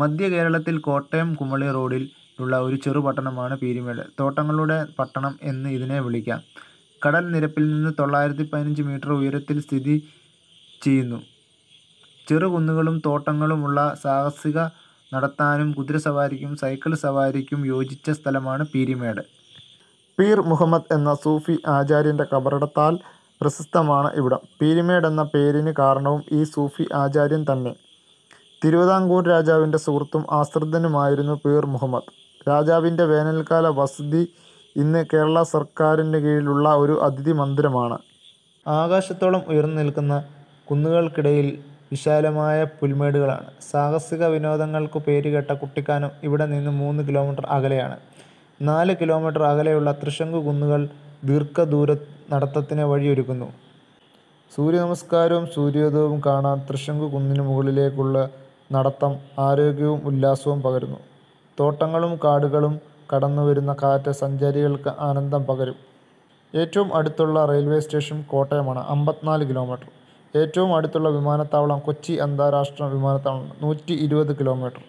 മധ്യ കേരളത്തിൽ കോട്ടയം കുമളി റോഡിൽ ഉള്ള ഒരു പട്ടണമാണ് പീരുമേട്. തോട്ടങ്ങളുടെ പട്ടണം എന്ന് ഇതിനെ വിളിക്കാം. കടൽ നിരപ്പിൽ നിന്ന് തൊള്ളായിരത്തി പതിനഞ്ച് മീറ്റർ ഉയരത്തിൽ സ്ഥിതി ചെയ്യുന്നു. ചെറുകുന്നുകളും തോട്ടങ്ങളുമുള്ള സാഹസിക നടത്താനും കുതിരസവാരിക്കും സൈക്കിൾ സവാരിക്കും യോജിച്ച സ്ഥലമാണ് പീരുമേട്. പീർ മുഹമ്മദ് എന്ന സൂഫി ആചാര്യൻ്റെ കബറിടത്താൽ പ്രശസ്തമാണ് ഇവിടം. എന്ന പേരിന് കാരണവും ഈ സൂഫി ആചാര്യൻ തന്നെ. തിരുവിതാംകൂർ രാജാവിൻ്റെ സുഹൃത്തും ആശ്രിതനുമായിരുന്നു പീർ മുഹമ്മദ് രാജാവിൻ്റെ വേനൽക്കാല വസതി ഇന്ന് കേരള സർക്കാരിൻ്റെ കീഴിലുള്ള ഒരു അതിഥി മന്ദിരമാണ് ആകാശത്തോളം ഉയർന്നു നിൽക്കുന്ന കുന്നുകൾക്കിടയിൽ വിശാലമായ പുൽമേടുകളാണ് സാഹസിക വിനോദങ്ങൾക്ക് പേരുകേട്ട കുട്ടിക്കാനം ഇവിടെ നിന്ന് മൂന്ന് കിലോമീറ്റർ അകലെയാണ് നാല് കിലോമീറ്റർ അകലെയുള്ള തൃശങ്കു കുന്നുകൾ ദീർഘദൂര നടത്തത്തിന് വഴിയൊരുക്കുന്നു സൂര്യ നമസ്കാരവും സൂര്യോദയവും കാണാൻ തൃശങ്കു കുന്നിന് മുകളിലേക്കുള്ള നടത്തം ആരോഗ്യവും ഉല്ലാസവും പകരുന്നു. തോട്ടങ്ങളും കാടുകളും കടന്നുവരുന്ന കാറ്റ് സഞ്ചാരികൾക്ക് ആനന്ദം പകരും. ഏറ്റവും അടുത്തുള്ള റെയിൽവേ സ്റ്റേഷൻ കോട്ടയമാണ്. അമ്പത്തിനാല് കിലോമീറ്റർ. ഏറ്റവും അടുത്തുള്ള വിമാനത്താവളം കൊച്ചി അന്താരാഷ്ട്ര വിമാനത്താവളം നൂറ്റി ഇരുപത് കിലോമീറ്റർ.